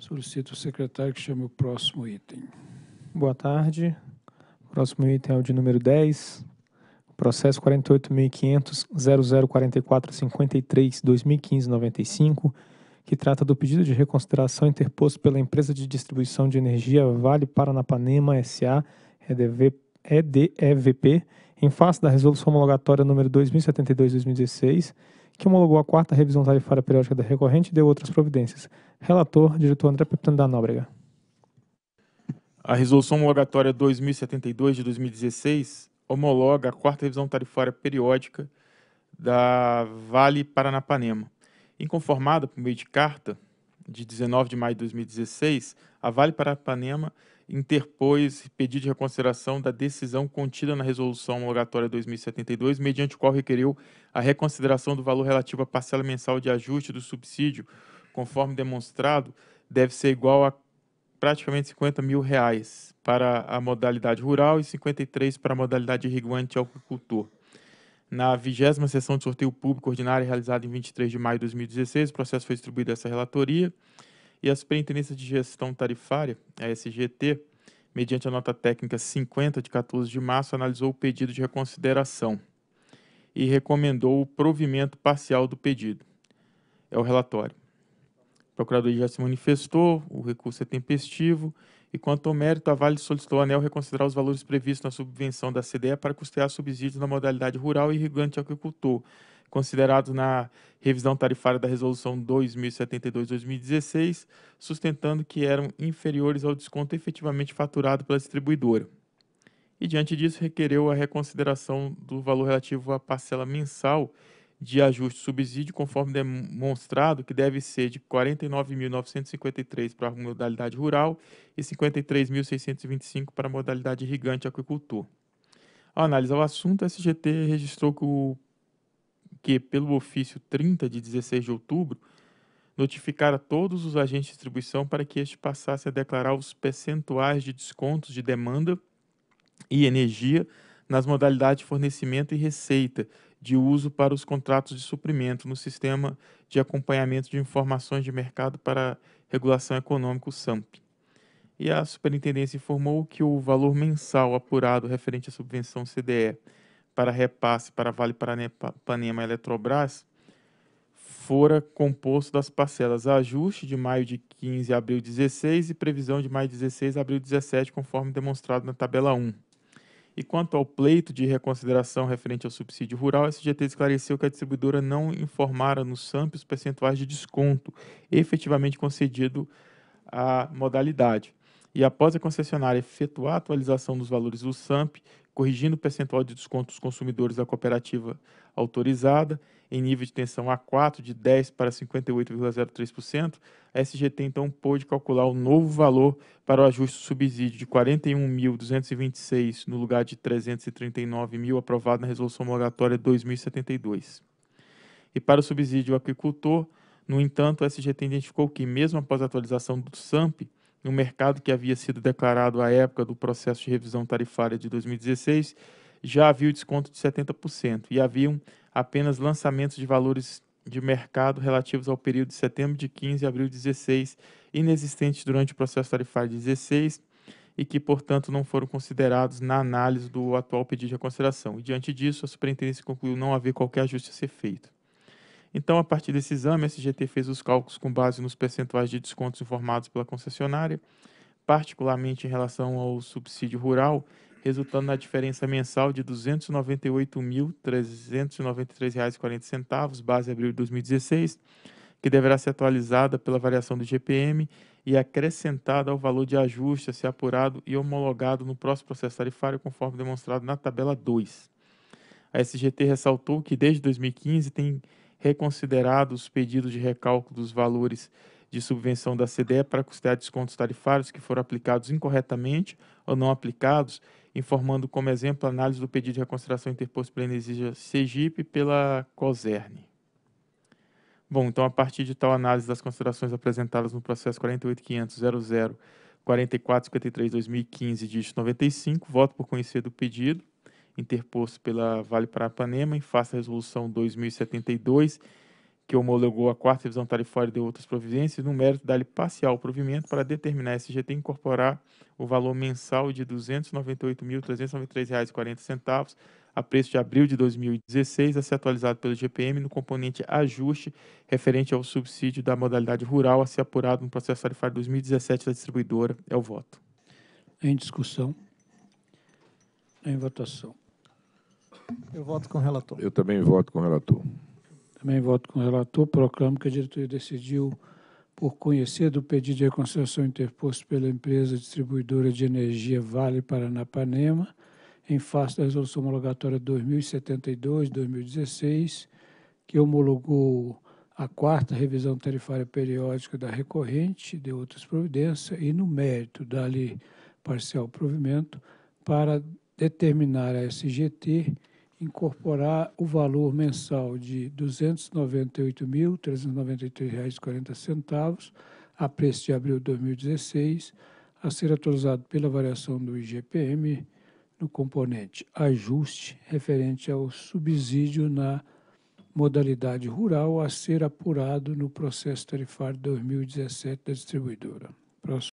Solicito o secretário que chame o próximo item. Boa tarde. O próximo item é o de número 10, processo 48.500.0044.53.2015.95, que trata do pedido de reconsideração interposto pela empresa de distribuição de energia Vale Paranapanema S.A. EDEVP, em face da resolução homologatória número 2072-2016, que homologou a quarta revisão tarifária periódica da recorrente e deu outras providências. Relator, diretor André Pepitano da Nóbrega. A Resolução Homologatória 2072 de 2016 homologa a quarta revisão tarifária periódica da Vale Paranapanema. Inconformada por meio de carta, de 19 de maio de 2016, a Vale Parapanema interpôs pedido de reconsideração da decisão contida na Resolução Moratória 2072, mediante o qual requeriu a reconsideração do valor relativo à parcela mensal de ajuste do subsídio, conforme demonstrado, deve ser igual a praticamente 50 mil reais para a modalidade rural e 53 para a modalidade irrigante e agricultor. Na vigésima sessão de sorteio público ordinário realizada em 23 de maio de 2016, o processo foi distribuído a essa relatoria e a Superintendência de Gestão Tarifária, a SGT, mediante a nota técnica 50 de 14 de março, analisou o pedido de reconsideração e recomendou o provimento parcial do pedido. É o relatório. Procuradoria já se manifestou, o recurso é tempestivo, e quanto ao mérito, a Vale solicitou a ANEL reconsiderar os valores previstos na subvenção da CDE para custear subsídios na modalidade rural e irrigante agricultor, considerados na revisão tarifária da Resolução 2072-2016, sustentando que eram inferiores ao desconto efetivamente faturado pela distribuidora. E, diante disso, requereu a reconsideração do valor relativo à parcela mensal de ajuste subsídio, conforme demonstrado, que deve ser de 49.953 para a modalidade rural e 53.625 para a modalidade irrigante aquicultor. Ao analisar o assunto, a SGT registrou que, o, que, pelo ofício 30 de 16 de outubro, notificara todos os agentes de distribuição para que este passasse a declarar os percentuais de descontos de demanda e energia nas modalidades de fornecimento e receita, de uso para os contratos de suprimento no Sistema de Acompanhamento de Informações de Mercado para Regulação Econômica, o SAMP. E a superintendência informou que o valor mensal apurado referente à subvenção CDE para repasse para Vale Panema e Eletrobras fora composto das parcelas ajuste de maio de 15 a abril 16 e previsão de maio 16 a abril 17, conforme demonstrado na tabela 1. E quanto ao pleito de reconsideração referente ao subsídio rural, a SGT esclareceu que a distribuidora não informara no SAMP os percentuais de desconto efetivamente concedido à modalidade e após a concessionária efetuar a atualização dos valores do SAMP, corrigindo o percentual de desconto dos consumidores da cooperativa autorizada, em nível de tensão A4 de 10 para 58,03%, a SGT então pôde calcular o novo valor para o ajuste do subsídio de 41.226 no lugar de 339.000 aprovado na resolução homologatória 2072. E para o subsídio ao agricultor, no entanto, a SGT identificou que mesmo após a atualização do SAMP, no mercado que havia sido declarado à época do processo de revisão tarifária de 2016, já havia o desconto de 70% e haviam apenas lançamentos de valores de mercado relativos ao período de setembro de 15 a abril de 16, inexistentes durante o processo tarifário de 16 e que, portanto, não foram considerados na análise do atual pedido de reconsideração. E, diante disso, a superintendência concluiu não haver qualquer ajuste a ser feito. Então, a partir desse exame, a SGT fez os cálculos com base nos percentuais de descontos informados pela concessionária, particularmente em relação ao subsídio rural, resultando na diferença mensal de R$ 298.393,40, base abril de 2016, que deverá ser atualizada pela variação do GPM e acrescentada ao valor de ajuste a ser apurado e homologado no próximo processo tarifário, conforme demonstrado na tabela 2. A SGT ressaltou que desde 2015 tem reconsiderados os pedidos de recálculo dos valores de subvenção da CDE para custear descontos tarifários que foram aplicados incorretamente ou não aplicados, informando como exemplo a análise do pedido de reconsideração interposto pela Energisa Sergipe pela COSERN. Bom, então a partir de tal análise das considerações apresentadas no processo 48500.00 2015 dígito 95, voto por conhecer do pedido interposto pela Vale Parapanema em face da Resolução 2072, que homologou a quarta revisão tarifária de outras providências, no mérito dá-lhe parcial provimento para determinar a SGT incorporar o valor mensal de R$ 298.393,40 a preço de abril de 2016, a ser atualizado pelo GPM no componente ajuste referente ao subsídio da modalidade rural a ser apurado no processo tarifário 2017 da distribuidora. É o voto. Em discussão. Em votação. Eu voto com o relator. Eu também voto com o relator. Também voto com o relator. Proclamo que a diretoria decidiu, por conhecer do pedido de reconciliação interposto pela empresa distribuidora de energia Vale Paranapanema, em face da resolução homologatória 2072-2016, que homologou a quarta revisão tarifária periódica da recorrente de outras providências e no mérito dali parcial provimento para determinar a SGT incorporar o valor mensal de R$ 298.393,40 a preço de abril de 2016, a ser atualizado pela variação do IGPM no componente ajuste referente ao subsídio na modalidade rural a ser apurado no processo tarifário 2017 da distribuidora. Próximo.